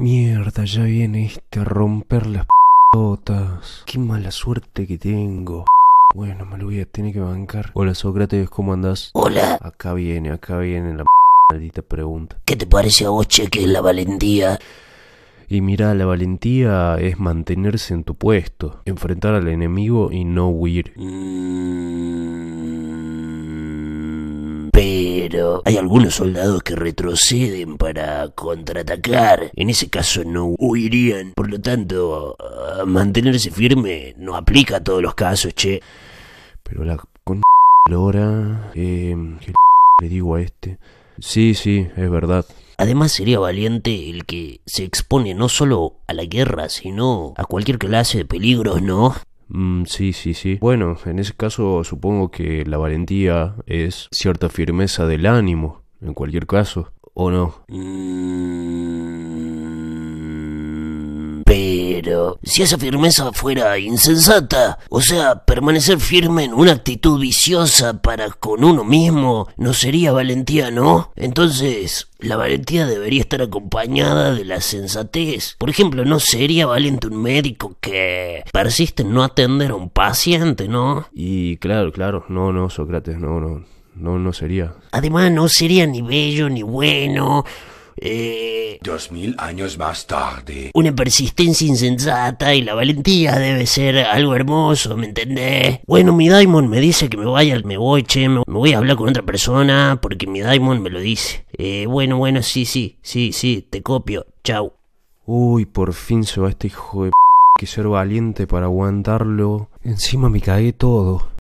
Mierda, ya viene este a romper las botas. Qué mala suerte que tengo. Bueno, me lo voy a tener que bancar. Hola, Sócrates, ¿cómo andás? Hola. Acá viene, acá viene la maldita pregunta. ¿Qué te parece a vos, che, que es la valentía? Y mira, la valentía es mantenerse en tu puesto, enfrentar al enemigo y no huir. Mm pero hay algunos soldados que retroceden para contraatacar. En ese caso no huirían. Por lo tanto, mantenerse firme no aplica a todos los casos, che. Pero la con Lora. Eh, le digo a este? Sí, sí, es verdad. Además sería valiente el que se expone no solo a la guerra, sino a cualquier clase de peligros, ¿no? Mm, sí, sí, sí. Bueno, en ese caso supongo que la valentía es cierta firmeza del ánimo, en cualquier caso, ¿o no? Mm, Pero si esa firmeza fuera insensata, o sea, permanecer firme en una actitud viciosa para con uno mismo, no sería valentía, ¿no? Entonces, la valentía debería estar acompañada de la sensatez. Por ejemplo, no sería valiente un médico que persiste en no atender a un paciente, ¿no? Y claro, claro, no, no, Sócrates, no, no, no, no sería. Además, no sería ni bello ni bueno, eh, Dos mil años más tarde. Una persistencia insensata y la valentía debe ser algo hermoso, ¿me entendés? Bueno, mi Daimon me dice que me vaya, me voy, che, me, voy a hablar con otra persona porque mi Daimon me lo dice. Eh, bueno, bueno, sí, sí, sí, sí, te copio, chau. Uy, por fin se va este hijo de que ser valiente para aguantarlo. Encima me cagué todo.